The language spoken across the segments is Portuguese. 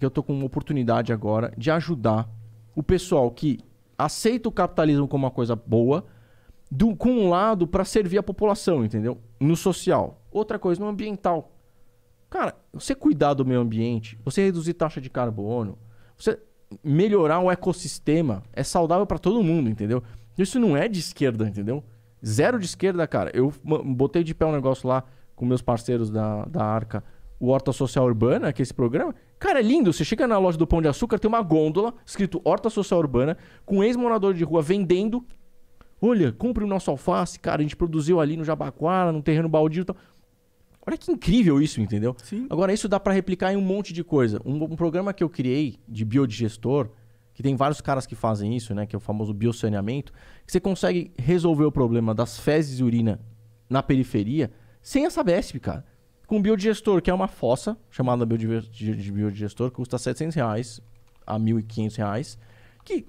que eu tô com uma oportunidade agora de ajudar o pessoal que aceita o capitalismo como uma coisa boa, do, com um lado para servir a população, entendeu? No social. Outra coisa, no ambiental. Cara, você cuidar do meio ambiente, você reduzir taxa de carbono, você melhorar o ecossistema é saudável para todo mundo, entendeu? Isso não é de esquerda, entendeu? Zero de esquerda, cara. Eu botei de pé um negócio lá com meus parceiros da, da Arca o Horta Social Urbana, que é esse programa. Cara, é lindo. Você chega na loja do Pão de Açúcar, tem uma gôndola escrito Horta Social Urbana, com um ex-morador de rua vendendo. Olha, compre o nosso alface, cara. A gente produziu ali no Jabaquara, num terreno baldio e tal. Olha que incrível isso, entendeu? Sim. Agora, isso dá para replicar em um monte de coisa. Um, um, programa que eu criei de biodigestor, que tem vários caras que fazem isso, né? Que é o famoso biosaneamento, que você consegue resolver o problema das fezes e urina na periferia sem essa BESP, cara com biodigestor, que é uma fossa chamada de biodigestor, custa 700 reais a 1.500 reais, que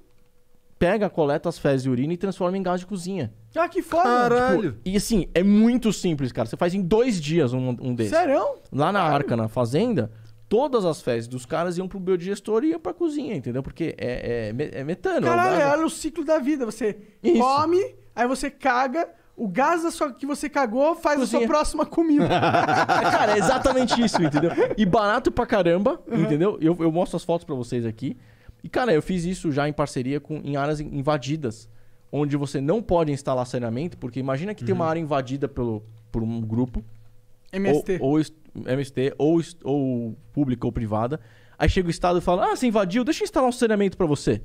pega, coleta as fezes e urina e transforma em gás de cozinha. Ah, que foda! Caralho! Tipo, e assim, é muito simples, cara. Você faz em dois dias um, um desses. Sério? Lá na Caralho. arca, na fazenda, todas as fezes dos caras iam pro biodigestor e iam pra cozinha, entendeu? Porque é, é, é metano. É Caralho, é, o ciclo da vida. Você Isso. come, aí você caga, o gás da sua, que você cagou faz Cozinha. a sua próxima comida. Cara, é exatamente isso, entendeu? E barato pra caramba, uhum. entendeu? Eu, eu mostro as fotos para vocês aqui. E, cara, eu fiz isso já em parceria com, em áreas invadidas, onde você não pode instalar saneamento, porque imagina que uhum. tem uma uhum. área invadida pelo, por um grupo. MST. Ou, ou MST, ou, ou pública ou privada. Aí chega o Estado e fala: Ah, você invadiu, deixa eu instalar um saneamento para você.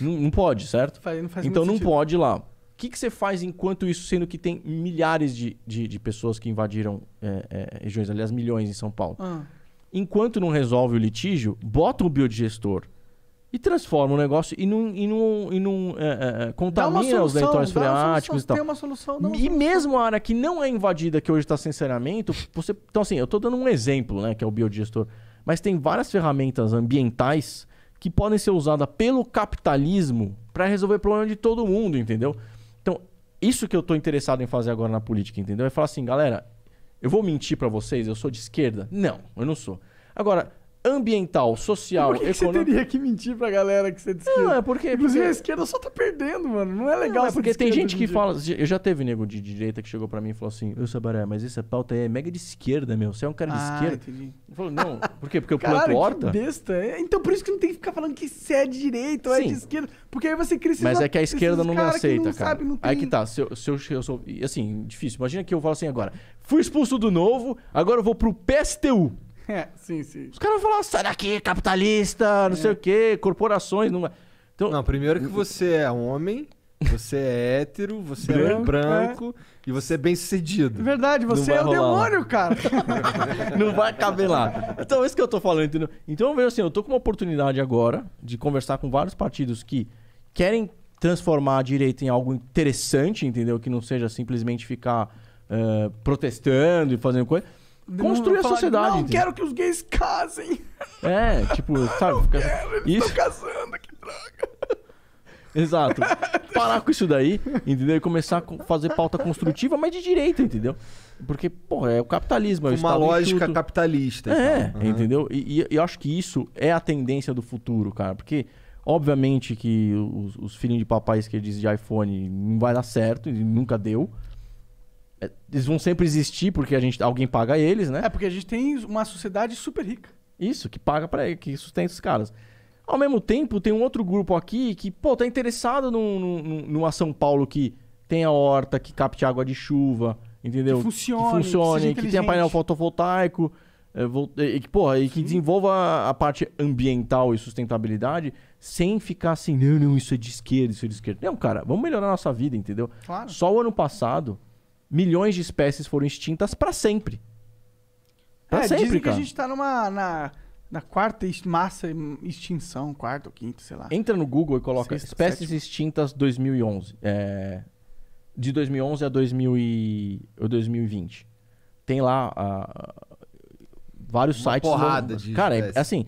Não, não, pode, certo? Não então não sentido. pode lá que, que você faz enquanto isso, sendo que tem milhares de, de, de pessoas que invadiram é, é, regiões, aliás, milhões em São Paulo? Ah. Enquanto não resolve o litígio, bota o biodigestor e transforma o negócio e não, e não, e não é, é, é contamina solução, os lençóis freáticos e tal. Tem uma solução, não. E solução. mesmo a área que não é invadida, que hoje está sem saneamento, você. Então, assim, eu estou dando um exemplo, né, que é o biodigestor. Mas tem várias ferramentas ambientais que podem ser usadas pelo capitalismo para resolver o problema de todo mundo, entendeu? isso que eu tô interessado em fazer agora na política, entendeu? É falar assim, galera, eu vou mentir para vocês, eu sou de esquerda? Não, eu não sou. Agora, ambiental, social, Por que, que econômico. Você teria que mentir pra galera que você disse Não, é porque. Inclusive porque... a esquerda só tá perdendo, mano. Não é legal. Não, é porque tem gente que fala. Eu já teve nego de direita que chegou pra mim e falou assim: Eu Sabaré, mas essa pauta aí é mega de esquerda, meu. Você é um cara de ah, esquerda. Entendi. Eu falo, não, por quê? Porque eu planto horta. Besta. Então por isso que não tem que ficar falando que você é de direita ou Sim. é de esquerda. Porque aí você cresce. Mas é que a esquerda não me aceita, não cara. Sabe, não tem... Aí que tá. Se eu, se eu, eu sou. Assim, difícil. Imagina que eu falo assim agora. Fui expulso do novo, agora eu vou pro PSTU. É, sim, sim. Os caras falar, sai daqui, capitalista, não é. sei o quê, corporações. Não... Então, Não, primeiro que você é homem, você é hétero, você é Branco, e você é bem sucedido. É verdade, você é o lá. demônio, cara. não vai caber lá. Então, é isso que eu tô falando, entendeu? Então, eu vejo assim, eu tô com uma oportunidade agora de conversar com vários partidos que querem transformar a direita em algo interessante, entendeu? Que não seja simplesmente ficar eh, protestando e fazendo coisa construir a sociedade. Não, quero que os gays casem. É, tipo, sabe? Fica... Quero, eles isso... casando, que droga. Exato. Parar com isso daí, entendeu? E começar a fazer pauta construtiva, mas de direita, entendeu? Porque, pô, é o capitalismo. É o Uma Estado lógica capitalista. É, uhum. entendeu? E, e, eu acho que isso é a tendência do futuro, cara. Porque, obviamente, que os, os de papai que de iPhone não vai dar certo, e nunca deu. É, eles vão sempre existir porque a gente, alguém paga eles, né? É, porque a gente tem uma sociedade super rica. Isso, que paga para que sustenta os caras. Ao mesmo tempo, tem um outro grupo aqui que, pô, tá interessado num, num, numa São Paulo que tenha horta, que capte água de chuva, entendeu? Que funcione, que, funcione, que, que tenha painel fotovoltaico, é, e que, porra, e que desenvolva a parte ambiental e sustentabilidade sem ficar assim, não, não, isso é de esquerda, isso é de esquerda. Não, cara, vamos melhorar a nossa vida, entendeu? Claro. Só o ano passado, milhões de espécies foram extintas para sempre. Pra é, sempre, dizem cara. que a gente tá numa. Na, na quarta massa extinção, quarta ou quinta, sei lá. Entra no Google e coloca Sexta, espécies sétima. extintas 2011. É, de 2011 a 2000 e, 2020. Tem lá vários Uma sites. Porrada de cara, é, assim.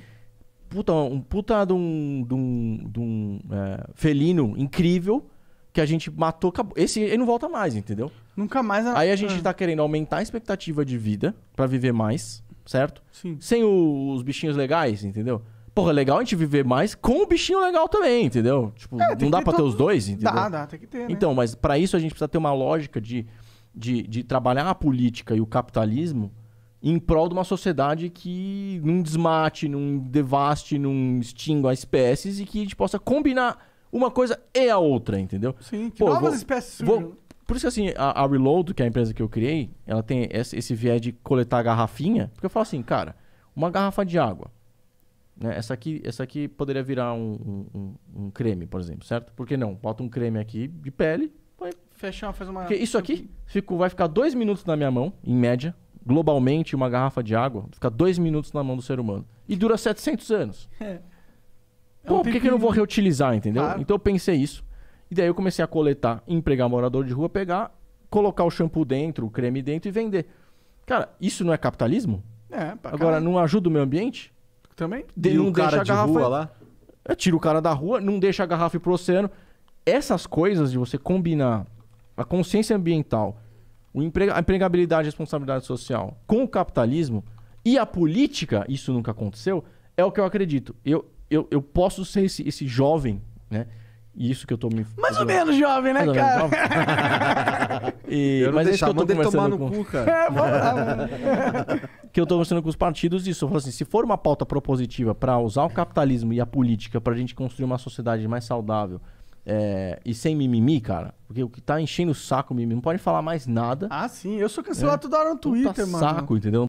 Puta, um puta de um, de um, de um é, felino incrível que a gente matou. Acabou. Esse ele não volta mais, entendeu? Nunca mais. A... Aí a gente ah. tá querendo aumentar a expectativa de vida para viver mais, certo? Sim. Sem o, os bichinhos legais, entendeu? Porra, é legal a gente viver mais com o bichinho legal também, entendeu? Tipo, é, não dá pra ter os dois, entendeu? Dá, dá, tem que ter. Né? Então, mas para isso a gente precisa ter uma lógica de, de, de trabalhar a política e o capitalismo em prol de uma sociedade que não desmate, não devaste, não extinga espécies e que a gente possa combinar uma coisa e a outra, entendeu? Sim, que Pô, novas vou, espécies surgem. Vou, por isso que assim, a, a, Reload, que é a empresa que eu criei, ela tem esse, esse viés de coletar a garrafinha. Porque eu falo assim, cara, uma garrafa de água. Né? Essa, aqui, essa aqui poderia virar um, um, um creme, por exemplo, certo? Por que não? Bota um creme aqui de pele. Fechar, faz uma. Porque isso aqui fico, vai ficar dois minutos na minha mão, em média. Globalmente, uma garrafa de água fica dois minutos na mão do ser humano. E dura 700 anos. É. Pô, é um por que, que eu não vou reutilizar, entendeu? Claro. Então eu pensei isso. E daí eu comecei a coletar, empregar morador de rua, pegar, colocar o shampoo dentro, o creme dentro e vender. Cara, isso não é capitalismo? É, pra Agora, caralho. não ajuda o meio ambiente? Também. De, e não o deixa cara a garrafa... de rua lá? Eu é, tiro o cara da rua, não deixa a garrafa ir pro oceano. Essas coisas de você combinar a consciência ambiental, o empre... a empregabilidade e responsabilidade social com o capitalismo e a política, isso nunca aconteceu, é o que eu acredito. Eu, eu, eu posso ser esse, esse jovem, né? isso que eu tô me. Mais ou menos jovem, né, cara? Jovem. e, eu não mas deixar, é isso que eu tô me tomar com... cu, cara. É, que eu tô mostrando com os partidos isso. Eu falo assim, se for uma pauta propositiva para usar o capitalismo e a política pra gente construir uma sociedade mais saudável é, e sem mimimi, cara, porque o que tá enchendo o saco mimimi, não pode falar mais nada. Ah, sim. Eu sou cancelado é. toda hora no Twitter, mano. saco, entendeu?